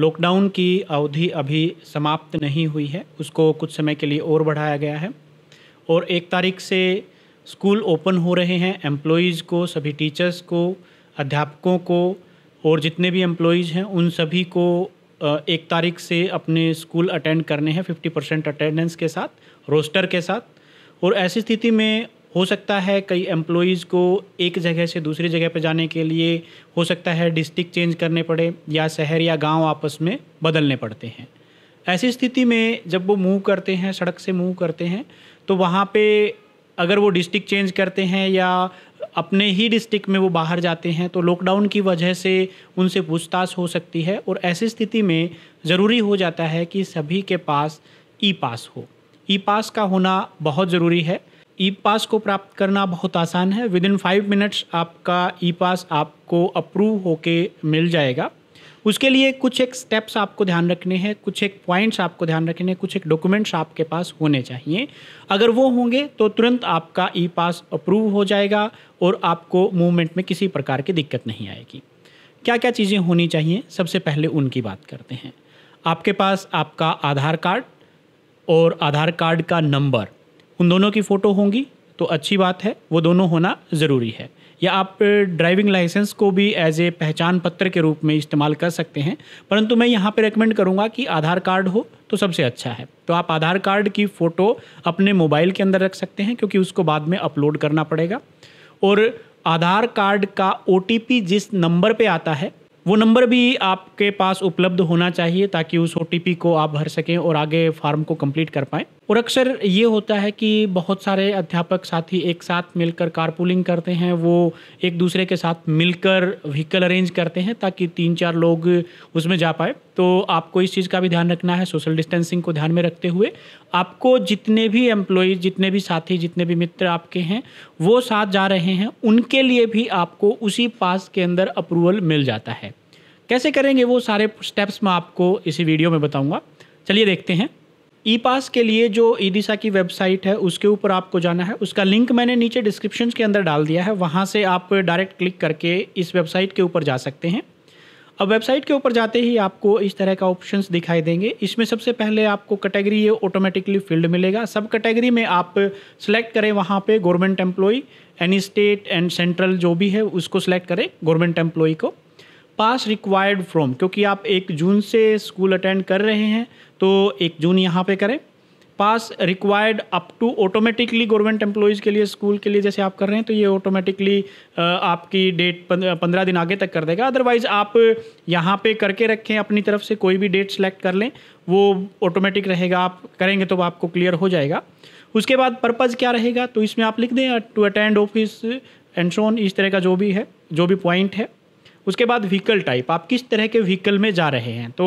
lockdown की अवधि अभी समाप्त नहीं हुई है उसको कुछ समय के लिए और बढ़ाया गया है और एक तारीख से स्कूल ओपन हो रहे हैं एम्प्लॉयज़ को सभी टीचर्स को अध्यापकों को और जितने भी एम्प्लॉयज़ हैं उन सभी को एक तारीख से अपने स्कूल अटेंड करने हैं फिफ्टी परसेंट अटेंडेंस के साथ रोस्टर के साथ और ऐसी स्थिति में हो सकता है कई एम्प्लॉयज़ को एक जगह से दूसरी जगह पर जाने के लिए हो सकता है डिस्ट्रिक्ट चेंज करने पड़े या शहर या गांव आपस में बदलने पड़ते हैं ऐसी स्थिति में जब वो मूव करते हैं सड़क से मूव करते हैं तो वहाँ पे अगर वो डिस्ट्रिक्ट चेंज करते हैं या अपने ही डिस्ट्रिक्ट में वो बाहर जाते हैं तो लॉकडाउन की वजह से उनसे पूछताछ हो सकती है और ऐसी स्थिति में ज़रूरी हो जाता है कि सभी के पास ई पास हो ई पास का होना बहुत ज़रूरी है ई पास को प्राप्त करना बहुत आसान है विद इन फाइव मिनट्स आपका ई पास आपको अप्रूव होके मिल जाएगा उसके लिए कुछ एक स्टेप्स आपको ध्यान रखने हैं कुछ एक पॉइंट्स आपको ध्यान रखने हैं कुछ एक डॉक्यूमेंट्स आपके पास होने चाहिए अगर वो होंगे तो तुरंत आपका ई पास अप्रूव हो जाएगा और आपको मूवमेंट में किसी प्रकार की दिक्कत नहीं आएगी क्या क्या चीज़ें होनी चाहिए सबसे पहले उनकी बात करते हैं आपके पास आपका आधार कार्ड और आधार कार्ड का नंबर उन दोनों की फ़ोटो होंगी तो अच्छी बात है वो दोनों होना ज़रूरी है या आप ड्राइविंग लाइसेंस को भी एज ए पहचान पत्र के रूप में इस्तेमाल कर सकते हैं परंतु मैं यहाँ पे रेकमेंड करूँगा कि आधार कार्ड हो तो सबसे अच्छा है तो आप आधार कार्ड की फ़ोटो अपने मोबाइल के अंदर रख सकते हैं क्योंकि उसको बाद में अपलोड करना पड़ेगा और आधार कार्ड का ओ जिस नंबर पर आता है वो नंबर भी आपके पास उपलब्ध होना चाहिए ताकि उस ओ को आप भर सकें और आगे फार्म को कंप्लीट कर पाएँ और अक्सर ये होता है कि बहुत सारे अध्यापक साथी एक साथ मिलकर कारपूलिंग करते हैं वो एक दूसरे के साथ मिलकर व्हीकल अरेंज करते हैं ताकि तीन चार लोग उसमें जा पाए तो आपको इस चीज़ का भी ध्यान रखना है सोशल डिस्टेंसिंग को ध्यान में रखते हुए आपको जितने भी एम्प्लॉय जितने भी साथी जितने भी मित्र आपके हैं वो साथ जा रहे हैं उनके लिए भी आपको उसी पास के अंदर अप्रूवल मिल जाता है कैसे करेंगे वो सारे स्टेप्स मैं आपको इसी वीडियो में बताऊँगा चलिए देखते हैं ई पास के लिए जो ई की वेबसाइट है उसके ऊपर आपको जाना है उसका लिंक मैंने नीचे डिस्क्रिप्शन के अंदर डाल दिया है वहाँ से आप डायरेक्ट क्लिक करके इस वेबसाइट के ऊपर जा सकते हैं अब वेबसाइट के ऊपर जाते ही आपको इस तरह का ऑप्शंस दिखाई देंगे इसमें सबसे पहले आपको कैटेगरी ये ऑटोमेटिकली फील्ड मिलेगा सब कैटेगरी में आप सेलेक्ट करें वहाँ पे government employ any state and central जो भी है उसको सेलेक्ट करें गवर्नमेंट एम्प्लॉय को पास रिक्वायर्ड फ्रॉम क्योंकि आप एक जून से स्कूल अटेंड कर रहे हैं तो एक जून यहाँ पे करें pass required up to automatically government employees के लिए स्कूल के लिए जैसे आप कर रहे हैं तो ये ऑटोमेटिकली आपकी डेट पंद्रह दिन आगे तक कर देगा अदरवाइज आप यहाँ पे करके रखें अपनी तरफ से कोई भी डेट सेलेक्ट कर लें वो ऑटोमेटिक रहेगा आप करेंगे तो आपको क्लियर हो जाएगा उसके बाद पर्पज़ क्या रहेगा तो इसमें आप लिख दें to attend office and so on इस तरह का जो भी है जो भी पॉइंट है उसके बाद व्हीकल टाइप आप किस तरह के व्हीकल में जा रहे हैं तो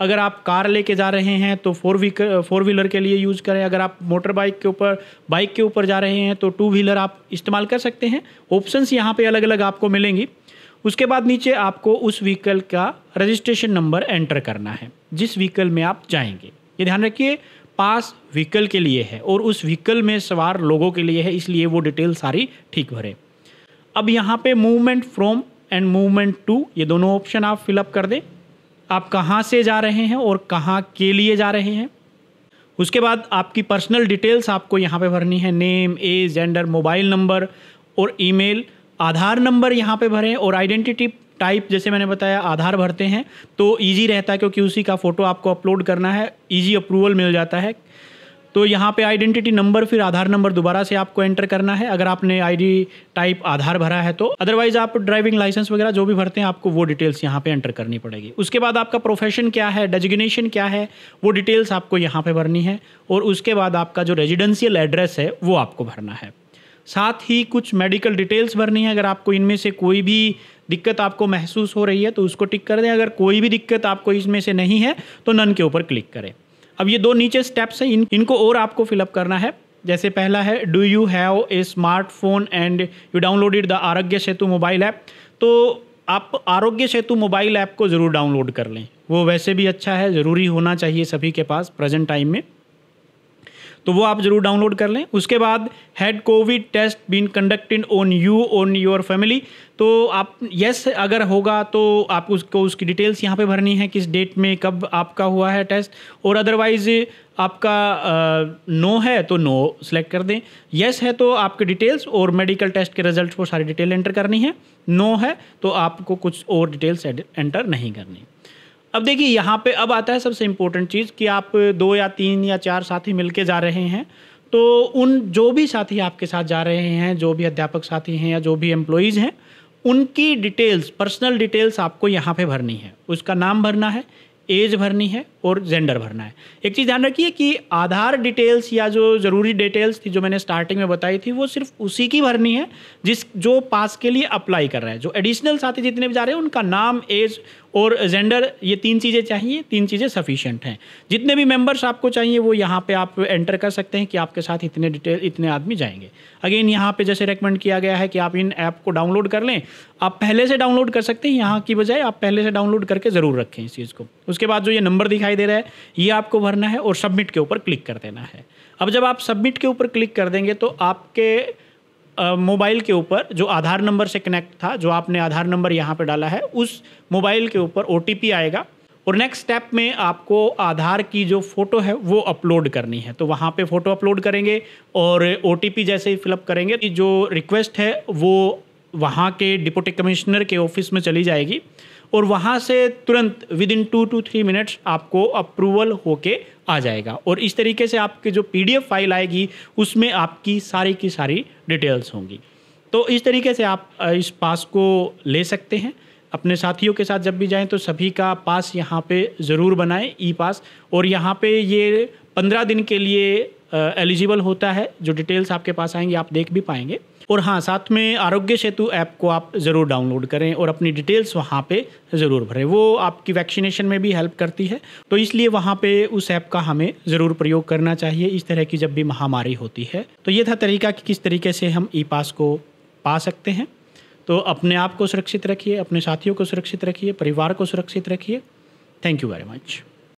अगर आप कार लेके जा रहे हैं तो फोर व्हीकल फोर व्हीलर के लिए यूज़ करें अगर आप मोटर बाइक के ऊपर बाइक के ऊपर जा रहे हैं तो टू व्हीलर आप इस्तेमाल कर सकते हैं ऑप्शंस यहाँ पे अलग अलग आपको मिलेंगी उसके बाद नीचे आपको उस व्हीकल का रजिस्ट्रेशन नंबर एंटर करना है जिस व्हीकल में आप जाएंगे ये ध्यान रखिए पास व्हीकल के लिए है और उस व्हीकल में सवार लोगों के लिए है इसलिए वो डिटेल सारी ठीक भरे अब यहाँ पे movement from and movement to ये दोनों ऑप्शन आप फिलअप कर दें आप कहाँ से जा रहे हैं और कहाँ के लिए जा रहे हैं उसके बाद आपकी पर्सनल डिटेल्स आपको यहाँ पे भरनी है name age gender mobile number और ईमेल आधार नंबर यहाँ पे भरें और आइडेंटिटी टाइप जैसे मैंने बताया आधार भरते हैं तो ईजी रहता है क्योंकि उसी का फ़ोटो आपको अपलोड करना है ईजी अप्रूवल मिल जाता है तो यहाँ पे आइडेंटिटी नंबर फिर आधार नंबर दोबारा से आपको एंटर करना है अगर आपने आईडी टाइप आधार भरा है तो अदरवाइज आप ड्राइविंग लाइसेंस वगैरह जो भी भरते हैं आपको वो डिटेल्स यहाँ पे एंटर करनी पड़ेगी उसके बाद आपका प्रोफेशन क्या है डेजिग्नेशन क्या है वो डिटेल्स आपको यहाँ पर भरनी है और उसके बाद आपका जो रेजिडेंशियल एड्रेस है वो आपको भरना है साथ ही कुछ मेडिकल डिटेल्स भरनी है अगर आपको इनमें से कोई भी दिक्कत आपको महसूस हो रही है तो उसको टिक कर दें अगर कोई भी दिक्कत आपको इसमें से नहीं है तो नन के ऊपर क्लिक करें अब ये दो नीचे स्टेप्स हैं इन इनको और आपको फिलअप करना है जैसे पहला है do you have a smartphone and you downloaded the Aarogya Setu mobile app तो आप आरोग्य सेतु मोबाइल ऐप को ज़रूर डाउनलोड कर लें वो वैसे भी अच्छा है ज़रूरी होना चाहिए सभी के पास प्रेजेंट टाइम में तो वो आप ज़रूर डाउनलोड कर लें उसके बाद had covid test been conducted on you on your family तो आप यस अगर होगा तो आप उसको उसकी डिटेल्स यहाँ पे भरनी है किस डेट में कब आपका हुआ है टेस्ट और अदरवाइज़ आपका नो uh, no है तो नो no सेलेक्ट कर दें यस yes है तो आपके डिटेल्स और मेडिकल टेस्ट के रिजल्ट को सारी डिटेल एंटर करनी है नो no है तो आपको कुछ और डिटेल्स एंटर नहीं करनी अब देखिए यहाँ पे अब आता है सबसे इम्पोर्टेंट चीज़ कि आप दो या तीन या चार साथी मिलके जा रहे हैं तो उन जो भी साथी आपके साथ जा रहे हैं जो भी अध्यापक साथी हैं या जो भी एम्प्लॉयज़ हैं उनकी डिटेल्स पर्सनल डिटेल्स आपको यहाँ पे भरनी है उसका नाम भरना है एज भरनी है और जेंडर भरना है एक चीज़ ध्यान रखिए कि आधार डिटेल्स या जो ज़रूरी डिटेल्स थी जो मैंने स्टार्टिंग में बताई थी वो सिर्फ उसी की भरनी है जिस जो पास के लिए अप्लाई कर रहा है जो एडिशनल साथी जितने भी जा रहे हैं उनका नाम एज और जेंडर ये तीन चीज़ें चाहिए तीन चीज़ें सफिशियंट हैं जितने भी मेम्बर्स आपको चाहिए वो यहाँ पे आप एंटर कर सकते हैं कि आपके साथ इतने डिटेल इतने आदमी जाएंगे अगेन यहाँ पे जैसे रिकमेंड किया गया है कि आप इन ऐप को डाउनलोड कर लें आप पहले से डाउनलोड कर सकते हैं यहाँ की बजाय आप पहले से डाउनलोड करके ज़रूर रखें इस चीज़ को उसके उसके बाद जो ये नंबर दिखाई दे रहा है ये आपको भरना है और सबमिट के ऊपर क्लिक कर देना है अब जब आप सबमिट के ऊपर क्लिक कर देंगे तो आपके मोबाइल के ऊपर जो आधार नंबर से कनेक्ट था जो आपने आधार नंबर यहाँ पर डाला है उस मोबाइल के ऊपर ओ आएगा और नेक्स्ट स्टेप में आपको आधार की जो फ़ोटो है वो अपलोड करनी है तो वहाँ पे फ़ोटो अपलोड करेंगे और ओ जैसे ही फिलअप करेंगे तो जो रिक्वेस्ट है वो वहाँ के डिप्टी कमिश्नर के ऑफिस में चली जाएगी और वहाँ से तुरंत within two two three minutes आपको अप्रूवल होके आ जाएगा और इस तरीके से आपके जो पी फाइल आएगी उसमें आपकी सारी की सारी डिटेल्स होंगी तो इस तरीके से आप इस पास को ले सकते हैं अपने साथियों के साथ जब भी जाएं तो सभी का पास यहाँ पे ज़रूर बनाएं ई पास और यहाँ पे ये पंद्रह दिन के लिए एलिजिबल होता है जो डिटेल्स आपके पास आएंगे आप देख भी पाएंगे और हाँ साथ में आरोग्य सेतु ऐप को आप ज़रूर डाउनलोड करें और अपनी डिटेल्स वहाँ पे ज़रूर भरें वो आपकी वैक्सीनेशन में भी हेल्प करती है तो इसलिए वहाँ पे उस ऐप का हमें ज़रूर प्रयोग करना चाहिए इस तरह की जब भी महामारी होती है तो ये था तरीका कि किस तरीके से हम ई पास को पा सकते हैं तो अपने आप को सुरक्षित रखिए अपने साथियों को सुरक्षित रखिए परिवार को सुरक्षित रखिए थैंक यू वेरी मच